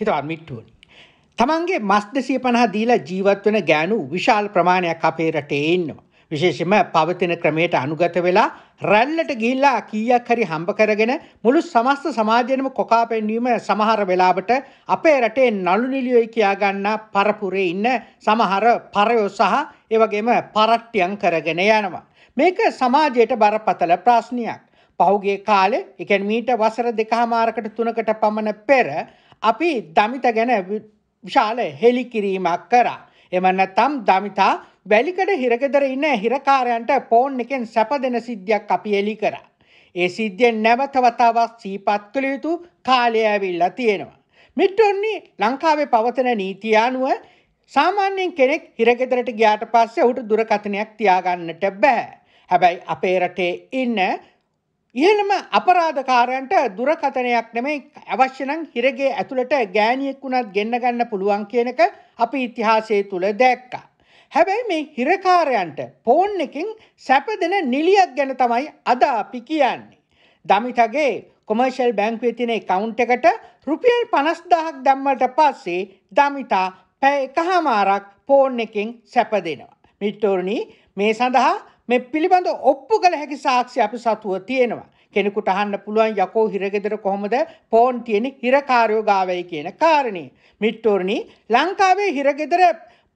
හිතවත් මිට්ටුවනි. තමන්ගේ මස් දෙසිය පනහා දීලා ජීවත් වෙන ගෑනු විශාල් ප්‍රමාණයක් අපේ රටේ ඉන්නවා. විශේෂම පවතින ක්‍රමයට අනුගත වෙලා රැල්ලට ගිහිල්ලා කීයක් හරි හම්බ කරගෙන මුළු සමස්ත සමාජයනම කොකා පෙන්වීම සමහර වෙලාවට අපේ රටේ නළු නිලියොයි කියාගන්නා පරපුරේ ඉන්න සමහර පරයෝ සහ ඒ වගේම පරට්ටියන් කරගෙන යනවා. මේක සමාජයට බරපතල ප්‍රශ්නයක්. පහුගේ කාලේ එකන් මීට වසර දෙකහමාරකට තුනකට පමණ පෙර අපි දමිත ගැන විශාල හෙළි කිරීමක් කරා. එම නැත්නම් දමිතා වැලිකඩ හිරගෙදර ඉන්න හිරකාරයන්ට ෆෝන් එකෙන් සැප දෙන සිද්ධියක් අපි එලි කරා. ඒ සිද්ධියෙන් නැවත වතාවක් සීපත් කළ යුතු කාලය ඇවිල්ලා තියෙනවා. මිට්ටොන්නේ ලංකාවේ පවතන නීතිය අනුව සාමාන්‍යයෙන් කෙනෙක් හිරගෙදරට ගියාට පස්සේ ඔහුට දුරකථනයක් තියාගන්නට බෑ. හැබැයි අපේ රටේ ඉන්න ඉහළම අපරාධකාරයන්ට දුරකතනයක් නෙමෙයි අවශ්‍ය නම් හිරගේ ඇතුළට ගෑණියෙක් වුණත් ගෙන්න ගන්න පුළුවන් කියනක අපි ඉතිහාසයේ තුල දැක්කා. හැබැයි මේ හිරකාරයන්ට ෆෝන් එකෙන් සැප දෙන නිලියක් ගැන තමයි අද අපි කියන්නේ. දමිතගේ කොමර්ෂල් බැංකුවේ තියෙන account එකට රුපියල් 50000ක් දැම්මට පස්සේ දමිතා පැය එකහමාරක් ෆෝන් එකෙන් සැප දෙනවා. මිත්‍රෝනි මේ සඳහා මේ පිළිබඳ ඔප්පු කළ හැකි සාක්ෂි අපි සතුව තියෙනවා. කෙනෙකුට අහන්න පුළුවන් යකෝ හිරගෙදර කොහොමද ෆෝන් තියෙන හිරකාරයෝ ගාවයි කියන කාරණේ. මිට්ටෝරණි ලංකාවේ හිරගෙදර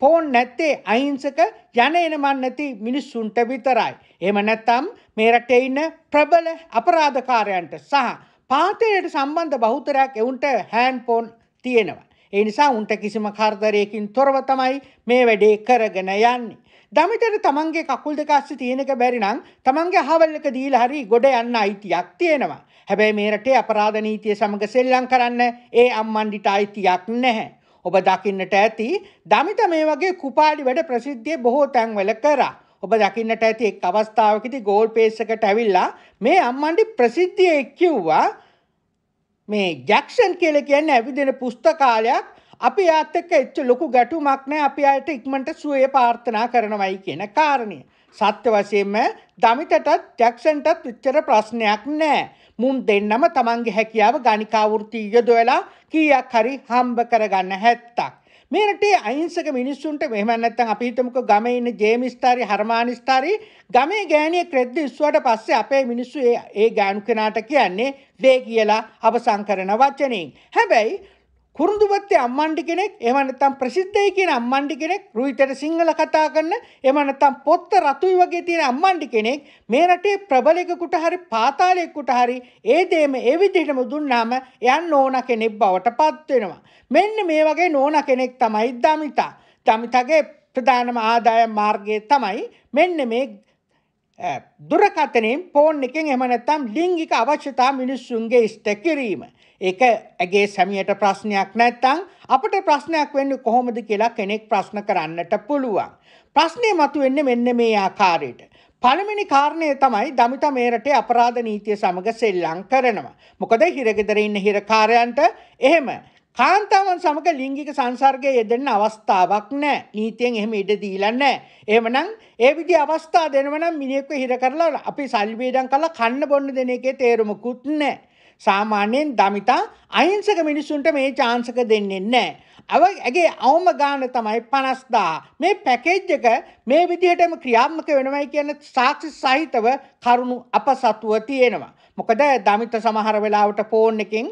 ෆෝන් නැත්තේ අහිංසක යන එන මන් නැති මිනිස්සුන්ට විතරයි. එහෙම නැත්නම් මේ රටේ ඉන්න ප්‍රබල අපරාධකාරයන්ට සහ පාතේට සම්බන්ධ බහුතරයක් එවුන්ට හෑන්ඩ් ෆෝන් තියෙනවා. ඒ නිසා උන්ට කිසිම කරදරයකින් තොරව තමයි මේ වැඩේ කරගෙන යන්නේ. දමිතර තමන්ගේ කකුල් දෙකස්ස තියෙනක බැරිනම් තමන්ගේ හවල්ලක දීල හරි ගොඩ යන්න අයිතියක් තියෙනවා. හැබැයි මේරටේ අපරාධනීතිය සමඟ සෙල්ලං කරන්න ඒ අම්මන්ඩිට අයිතියක් නැහැ. ඔබ දකින්නට ඇති දමිත මේ වගේ කුපාඩි වැඩ ප්‍රසිද්ධිය බොහෝ තැන්වල කරා. ඔබ දකින්නට ඇති එක් අවස්ථාවකති ගෝල් පේසකට ඇවිල්ලා මේ අම්මන්ඩි ප්‍රසිද්ධිය එක්කිව්වා මේ ජැක්ෂන් කියල කියන්න ඇවිදෙන පුස්තකාලයක් අපි ඇත් එක්ක එච්ච ලොකු ගැටුමක් නෑ අපි අයට ඉක්මනට සුවේ ප්‍රාර්ථනා කරනවයි කියන කාරණය. සත්‍ය වශයෙන්ම දමිතටත් ජැක්සන්ටත් විච්චර ප්‍රශ්නයක් නෑ. මුන් දෙන්නම තමන්ගේ හැකියාව ගණිකාවෘතිය යොදවලා කීයක් හරි හම්බ කරගන්න හැත්තක්. මේ රටේ අහිංසක මිනිස්සුන්ට මෙහෙම නැත්නම් අපි හිතමුකෝ ගමේ ඉන්න ජේමිස්තරි හර්මානිස්තරි ගමේ ගෑණියෙක් රෙද්ද ඉස්සුවට පස්සේ අපේ මිනිස්සු ඒ ඒ ගෑනු කෙනාට කියන්නේ දේ කියලා අවසන් කරන වචනෙන්. හැබැයි කුරුදුබත්තේ අම්මන්ඩි කෙනෙක් එම නැත්නම් ප්‍රසිද්ධයි කියන අම්මන්ඩි කෙනෙක් රුහිතට සිංහල කතා කරන එම නැත්නම් පොත්ත රතුයි වගේ තියෙන අම්මන්ඩි කෙනෙක් මේ රටේ ප්‍රබලයකට හරි පාතාලයකට හරි ඒ දෙම ඒ විදිහටම දුන්නාම යන් නෝන කෙනෙක් බවට පත් වෙනවා මෙන්න මේ වගේ නෝන කෙනෙක් තමයි දමිතා දමිතගේ ප්‍රධානම ආදායම් මාර්ගය තමයි මෙන්න මේ දුරකතනින් පෝන් එකෙන් එම නැත්තම් ලිංගික අවශ්‍යතා මිනිස්සුන්ගේ ඉස්ත කිරීම. ඒක ඇගේ සැමියට ප්‍රශ්නයක් නැත්තං අපට ප්‍රශ්නයක් වෙන්න කොහොමද කියලා කෙනෙක් ප්‍රශ්න කරන්නට පුළුවන්. ප්‍රශ්නය මතු වෙන්න මෙන්න මේ ආකාරයට. පළමිනි කාරණය තමයි දමිත මේරටේ අපරාධ නීතිය සමඟ සෙල්ලං කරනවා. මොකද හිරගෙදර ඉන්න හිරකාරයන්ට එහෙම කාන්තාවන් සමග ලිංගික සංසර්ගය යෙදෙන අවස්ථාවක් නෑ නීතියෙන් එහෙම ඉඩ දීලා නෑ. එහෙමනම් ඒ විදි අවස්ථා දෙනව නම් මිනිහෙක්ව හිර කරලා අපි සල්වේඩම් කරලා කන්න බොන්න දෙන එකේ තේරුමකුත් නෑ. සාමාන්‍යයෙන් දමිතා අහිංසක මිනිස්සුන්ට මේ චාන්සක දෙන්නේ නැහැ. අව ඇගේ අවම ගාන තමයි 50000. මේ පැකේජ් එක මේ විදිහටම ක්‍රියාත්මක වෙනවයි කියන සාක්ෂි සහිතව කරුණු අප සතුව තියෙනවා. මොකද දමිත සමහර වෙලාවට ෆෝන් එකෙන්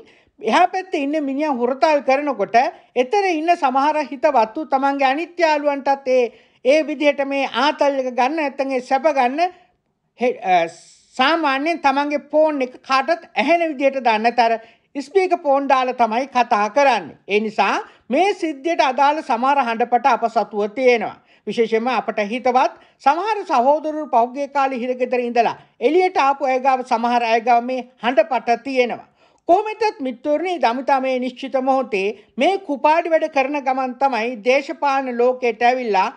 එහා පැත්තේ ඉන්න මිනිහා හුරතල් කරනකොට එතන ඉන්න සමහර හිතවත්තු තමන්ගේ අනිත්‍යාලුවන්ටත් ඒ ඒ විදිහට මේ ආතල් එක ගන්න නැත්නම් ඒ සැප ගන්න සාමාන්‍යයෙන් තමන්ගේ ෆෝන් එක කාටත් ඇහෙන විදිහට දාන්නතර ස්පීක ෆෝන් දාලා තමයි කතා කරන්නේ. ඒ නිසා මේ සිද්ධියට අදාළ සමහර හඬපට අප සතුව තියෙනවා. විශේෂයෙන්ම අපට හිතවත් සමහර සහෝදරු පෞද්ගලික කාලේ හිරගෙදර ඉඳලා එළියට ආපු අය ගාව සමහර අය ගාව මේ හඬපට තියෙනවා. කොහොමටත් මිත්තුරණි දමිතා මේ නිශ්චිත මොහොතේ මේ කුපාඩි වැඩ කරන ගමන් තමයි දේශපාලන ලෝකයට ඇවිල්ලා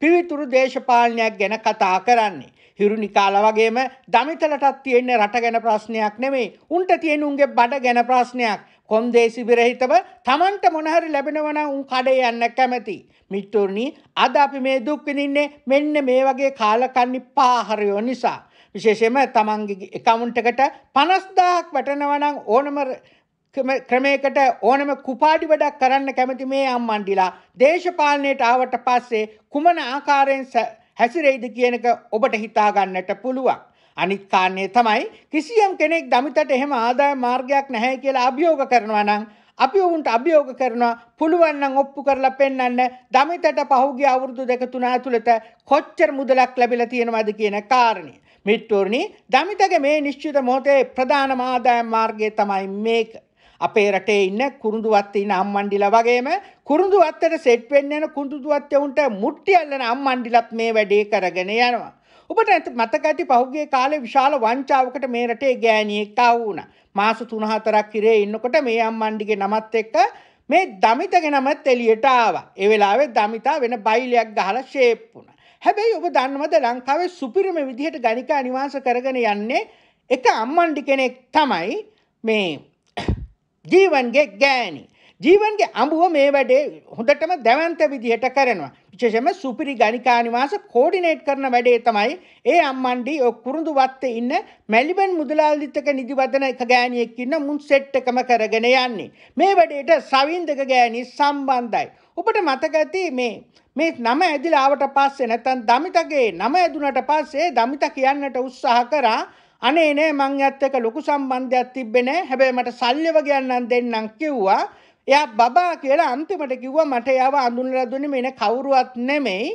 පිවිතුරු දේශපාලනයක් ගැන කතා කරන්නේ. හිරුනිකාල වගේම දමිතලටත් තියෙන්නේ රට ගැන ප්‍රශ්නයක් නෙමෙයි. උන්ට තියෙන උන්ගේ බඩ ගැන ප්‍රශ්නයක්. කොන්දේසි විරහිතව තමන්ට මොනහරි ලැබෙනවන උන් කඩේ යන්න කැමති. මිත්තුරණි අද අපි මේ දුක් විඳින්නේ මෙන්න මේ වගේ කාලකන්නි පාහරයෝ නිසා. විශේෂයෙන්ම තමන්ගේ account එකට 50000ක් වැටෙනවා නම් ඕනම ක්‍රමයකට ඕනම කුපාඩි වැඩක් කරන්න කැමති මේ අම්මන්ඩිලා දේශපාලනයට ආවට පස්සේ කුමන ආකාරයෙන් හැසිරෙයිද කියන එක ඔබට හිතා ගන්නට පුළුවන්. අනිත් කාරණේ තමයි කිසියම් කෙනෙක් දමිතට එහෙම ආදායම් මාර්ගයක් නැහැ කියලා අභියෝග කරනවා නම් අපි ඔවුන්ට අභියෝග කරනවා පුළුවන් නම් ඔප්පු කරලා පෙන්වන්න දමිතට පහුගිය අවුරුදු දෙක තුන ඇතුළත කොච්චර මුදලක් ලැබිලා තියෙනවද කියන කාරණේ. මිත්‍රෝරණි දමිතගේ මේ නිශ්චිත මොහොතේ ප්‍රධානම ආදායම් මාර්ගය තමයි මේක. අපේ රටේ ඉන්න කුරුඳුවත් ඉන්න අම්මන්ඩිලා වගේම කුරුඳුවත්තට සෙට් වෙන්න යන කුරුඳුවත් උන්ට මුට්ටි අල්ලන අම්මන්ඩිලත් මේ වැඩේ කරගෙන යනවා. ඔබට මතක ඇති පහුගිය කාලේ විශාල වංචාවකට මේ රටේ ගෑණියෙක් ආව වුණා. මාස 3-4ක් ඉරේ ඉන්නකොට මේ අම්මන්ඩිගේ නමත් එක්ක මේ දමිතගේ නමත් එළියට ආවා. ඒ වෙලාවේ දමිතා වෙන බයිලයක් ගහලා ෂේප් වුණා. හැබැයි ඔබ දන්නවද ලංකාවේ සුපිරිම විදිහට ගණිකා නිවාස කරගෙන යන්නේ එක අම්මන්ඩි කෙනෙක් තමයි මේ ජීවන්ගේ ගෑණි. ජීවන්ගේ අඹුව මේ වැඩේ හොඳටම දැවන්ත විදිහට කරනවා. විශේෂම සුපිරි ගණිකා නිවාස කෝඩිනේට් කරන වැඩේ තමයි ඒ අම්මන්ඩි ඔය කුරුඳු වත්තේ ඉන්න මැලිබන් මුදලාලිත්තක නිදි වදන එක ගෑණියෙක් ඉන්න මුන් සෙට් එකම කරගෙන යන්නේ. මේ වැඩේට සවින්දක ගෑණි සම්බන්ධයි. ඔබට මතක ඇති මේ මේ නම ඇදිලා ආවට පස්සේ නැත්තම් දමිතගේ නම ඇදුනට පස්සේ දමිත කියන්නට උත්සාහ කරා අනේ නෑ මං ඇත්ත එක ලොකු සම්බන්ධයක් තිබ්බේ නෑ හැබැයි මට සල්්‍යව ගියන්නම් දෙන්නම් කිව්වා එයා බබා කියලා අන්තිමට කිව්වා මට යව අඳුනලා දුන්නේ මෙන්න කවුරුවත් නෙමෙයි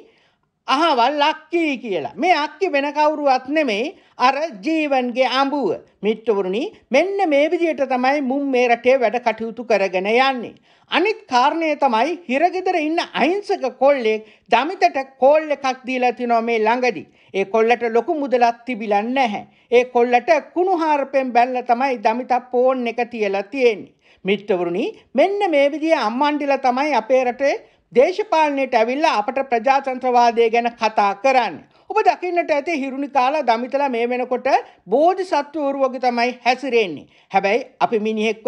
අහවල් අක්කී කියලා. මේ අක්කි වෙන කවුරුවත් නෙමෙයි අර ජීවන්ගේ අඹුව. මිත්‍රවරුනි මෙන්න මේ විදිහට තමයි මුම් මේ රටේ වැඩ කටයුතු කරගෙන යන්නේ. අනිත් කාරණය තමයි හිරගෙදර ඉන්න අහිංසක කොල්ලෙක් දමිතට කෝල් එකක් දීලා තිනවා මේ ළඟදී. ඒ කොල්ලට ලොකු මුදලක් තිබිලා නැහැ. ඒ කොල්ලට කුණුහාරපෙන් බැලලා තමයි දමිත ෆෝන් එක තියලා තියෙන්නේ. මිත්‍රවරුනි මෙන්න මේ විදිහ අම්මන්ඩිලා තමයි අපේ රටේ දේශපාලනයට ඇවිල්ලා අපට ප්‍රජාතන්ත්‍රවාදය ගැන කතා කරන්න. ඔබ දකින්නට ඇති හිරුණි කාලා දමිතලා මේ වෙනකොට බෝධි සත්වූරුවගේ තමයි හැසිරෙන්නේ. හැබැයි අපි මිනිහෙක්ව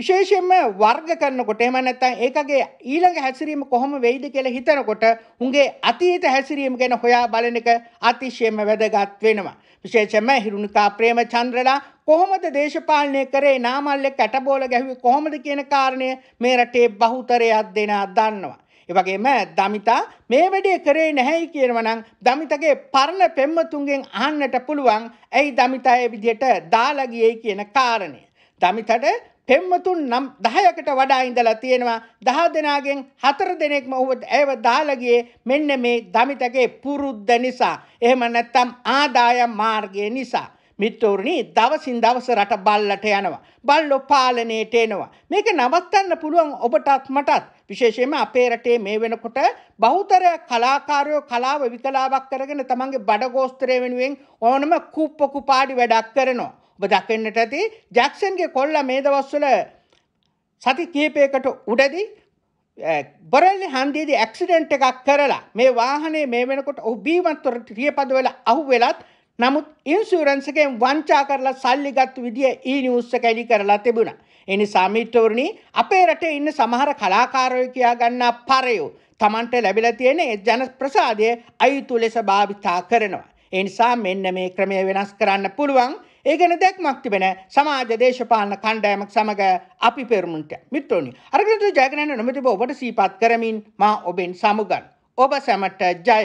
විශේෂයෙන්ම වර්ග කරනකොට එහෙම නැත්නම් ඒකගේ ඊළඟ හැසිරීම කොහොම වෙයිද කියලා හිතනකොට උන්ගේ අතීත හැසිරීම ගැන හොයා බලන එක අතිශයම වැදගත් වෙනවා. විශේෂයෙන්ම හිරුණිකා ප්‍රේමචන්ද්‍රලා කොහොමද දේශපාලනය කරේ නාමල්ලේ කැටබෝල ගැහුවේ කොහොමද කියන කාරණය මේ රටේ බහුතරයක් දෙනා දන්නවා. එවගේම දමිතා මේ වැඩේ කරේ නැහැයි කියනවනම් දමිතගේ පරණ පෙම්මතුන්ගෙන් අහන්නට පුළුවන් ඇයි දමිතා ඒ විදිහට දාලා ගියේ කියන කාරණය. දමිතට පෙම්මතුන් නම් දහයකට වඩා ඉඳලා තියෙනවා දහ දෙනාගෙන් හතර දෙනෙක්ම ඔහුව ඇව දාලගියේ මෙන්න මේ දමිතගේ පුරුද්ද නිසා. එහෙම නැත්තම් ආදායම් මාර්ගය නිසා. මිත්‍රවරුනි දවසින් දවස රට බල්ලට යනවා. බල්ලෝ පාලනයට එනවා. මේක නවත්තන්න පුළුවන් ඔබටත් මටත්. විශේෂයෙන්ම අපේ රටේ මේ වෙනකොට බහුතර කලාකාරයෝ කලාව විකලාවක් කරගෙන තමන්ගේ බඩගෝස්තරය වෙනුවෙන් ඕනම කුප්පකු පාඩි වැඩක් කරනවා. ඔබ දකින්නට ඇති ජැක්සන්ගේ කොල්ලා මේ දවස්වල සති කිහිපයකට උඩදී බොරල්ලි හන්දියේදී ඇක්සිඩන්ට් එකක් කරලා මේ වාහනේ මේ වෙනකොට ඔහු බීමත්ව රියපදවල අහුවෙලත් නමුත් ඉන්සූරන්ස් එකෙන් වංචා කරලා සල්ලි ගත්ත විදිය ඊ නිවුස් එක එලි කරලා තිබුණා. ඒ නිසා මිත්‍රවරුනි අපේ රටේ ඉන්න සමහර කලාකාරයෝ කියා ගන්නා පරයෝ Tamanට ලැබිලා තියෙන ජන ප්‍රසාදය අයුතු ලෙස භාවිතා කරනවා. ඒ නිසා මෙන්න මේ ක්‍රමය වෙනස් කරන්න පුළුවන්. ඒ ගැන දැක්මක් තිබෙන සමාජ දේශපාලන කණ්ඩායමක් සමග අපි පෙරමුණට මිත්‍රෝනි අරගෙන ජයගනන නොමැතිව ඔබට සීපත් කරමින් මා ඔබෙන් සමුගන් ඔබ සැමට ජය